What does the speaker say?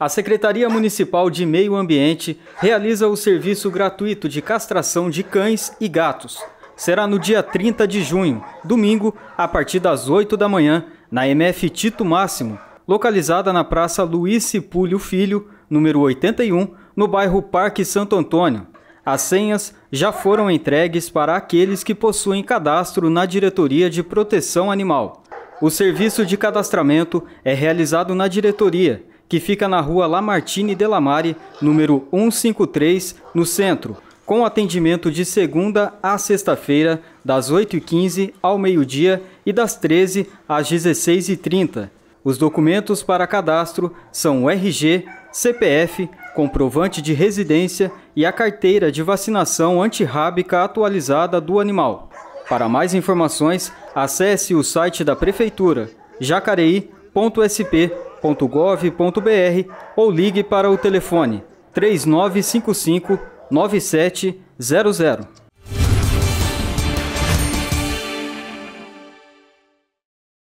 A Secretaria Municipal de Meio Ambiente realiza o serviço gratuito de castração de cães e gatos. Será no dia 30 de junho, domingo, a partir das 8 da manhã, na MF Tito Máximo, localizada na Praça Luiz Cipulho Filho, número 81, no bairro Parque Santo Antônio. As senhas já foram entregues para aqueles que possuem cadastro na Diretoria de Proteção Animal. O serviço de cadastramento é realizado na diretoria que fica na rua Lamartine Delamare, número 153, no centro, com atendimento de segunda a sexta-feira, das 8h15 ao meio-dia e das 13 às 16h30. Os documentos para cadastro são RG, CPF, comprovante de residência e a carteira de vacinação antirrábica atualizada do animal. Para mais informações, acesse o site da Prefeitura jacareí.sp.gov.br www.gov.br ou ligue para o telefone 3955 9700.